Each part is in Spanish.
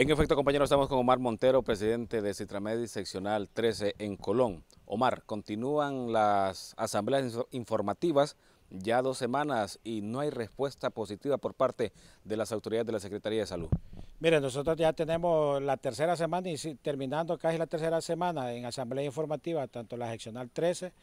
En efecto, compañeros, estamos con Omar Montero, presidente de Citramedi Seccional 13 en Colón. Omar, continúan las asambleas informativas ya dos semanas y no hay respuesta positiva por parte de las autoridades de la Secretaría de Salud. Mire, nosotros ya tenemos la tercera semana y terminando casi la tercera semana en asamblea informativa, tanto la seccional 13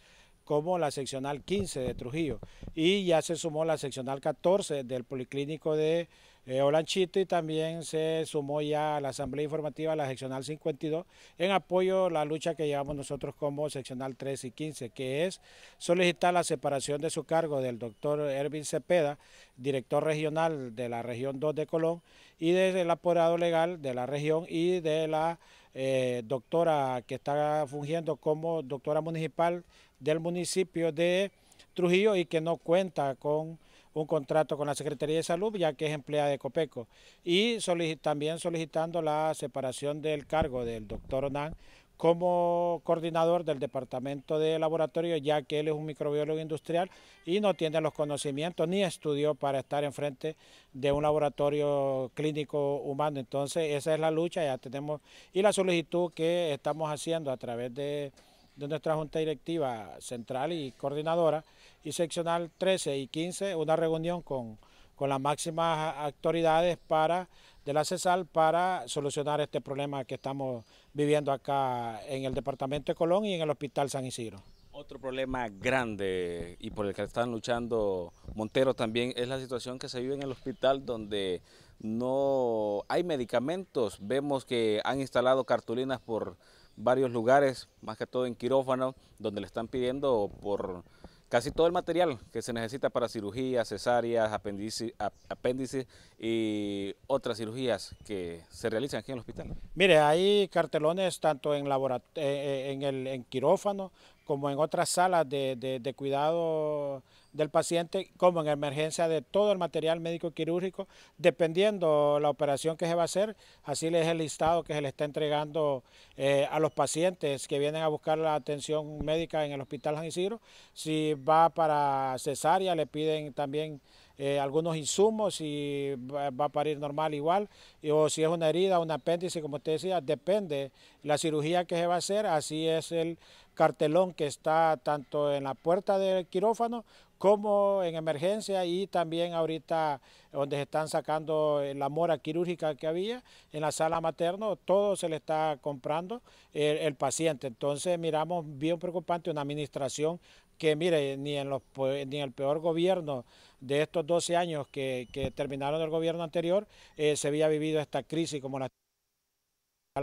como la seccional 15 de Trujillo. Y ya se sumó la seccional 14 del Policlínico de eh, Olanchito y también se sumó ya a la Asamblea Informativa la seccional 52 en apoyo a la lucha que llevamos nosotros como seccional 3 y 15, que es solicitar la separación de su cargo del doctor Ervin Cepeda, director regional de la región 2 de Colón y del apoderado legal de la región y de la eh, doctora que está fungiendo como doctora municipal del municipio de Trujillo y que no cuenta con un contrato con la Secretaría de Salud, ya que es empleada de Copeco. Y también solicitando la separación del cargo del doctor Onan como coordinador del departamento de laboratorio, ya que él es un microbiólogo industrial y no tiene los conocimientos ni estudió para estar enfrente de un laboratorio clínico humano. Entonces, esa es la lucha, ya tenemos, y la solicitud que estamos haciendo a través de de nuestra Junta Directiva Central y Coordinadora y seccional 13 y 15, una reunión con, las máximas autoridades para, de la CESAL para solucionar este problema que estamos viviendo acá en el Departamento de Colón y en el Hospital San Isidro. Otro problema grande y por el que están luchando Montero también es la situación que se vive en el hospital donde no hay medicamentos. Vemos que han instalado cartulinas por varios lugares, más que todo en quirófano, donde le están pidiendo por casi todo el material que se necesita para cirugías, cesáreas, apéndices, y otras cirugías que se realizan aquí en el hospital. Mire, hay cartelones tanto en, eh, eh, en, el, en quirófano como en otras salas de, de, de cuidado del paciente como en emergencia de todo el material médico quirúrgico, dependiendo la operación que se va a hacer, así es el listado que se le está entregando eh, a los pacientes que vienen a buscar la atención médica en el Hospital San Isidro. Si va para cesárea, le piden también eh, algunos insumos, si va, a parir normal igual, o si es una herida, un apéndice, como usted decía, depende la cirugía que se va a hacer, así es el cartelón que está tanto en la puerta del quirófano como en emergencia y también ahorita donde se están sacando la mora quirúrgica que había en la sala materno, todo se le está comprando eh, el, paciente. Entonces miramos bien preocupante una administración que mire, ni en, los, ni en el peor gobierno de estos 12 años que, terminaron el gobierno anterior eh, se había vivido esta crisis como la...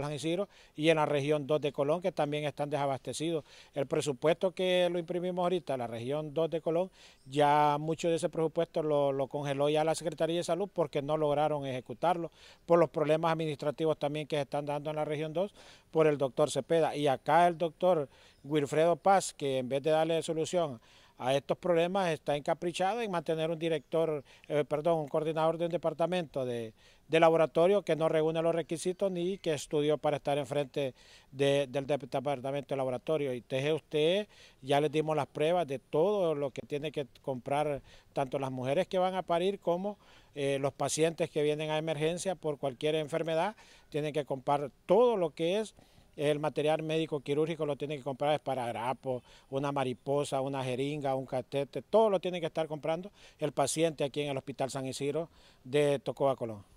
San y en la región 2 de Colón, que también están desabastecidos. El presupuesto que lo imprimimos ahorita, la región 2 de Colón, ya mucho de ese presupuesto lo, lo congeló ya la Secretaría de Salud porque no lograron ejecutarlo por los problemas administrativos también que se están dando en la región 2 por el doctor Cepeda. Y acá el doctor Wilfredo Paz, que en vez de darle solución a estos problemas está encaprichado en mantener un director, eh, perdón, un coordinador de un departamento de, laboratorio que no reúne los requisitos ni que estudió para estar enfrente del departamento de laboratorio. Y teje usted, ya les dimos las pruebas de todo lo que tiene que comprar tanto las mujeres que van a parir como eh, los pacientes que vienen a emergencia por cualquier enfermedad, tienen que comprar todo lo que es el material médico quirúrgico lo tiene que comprar es para grapo una mariposa, una jeringa, un catete, todo lo tiene que estar comprando el paciente aquí en el Hospital San Isidro de Tocoba, Colón.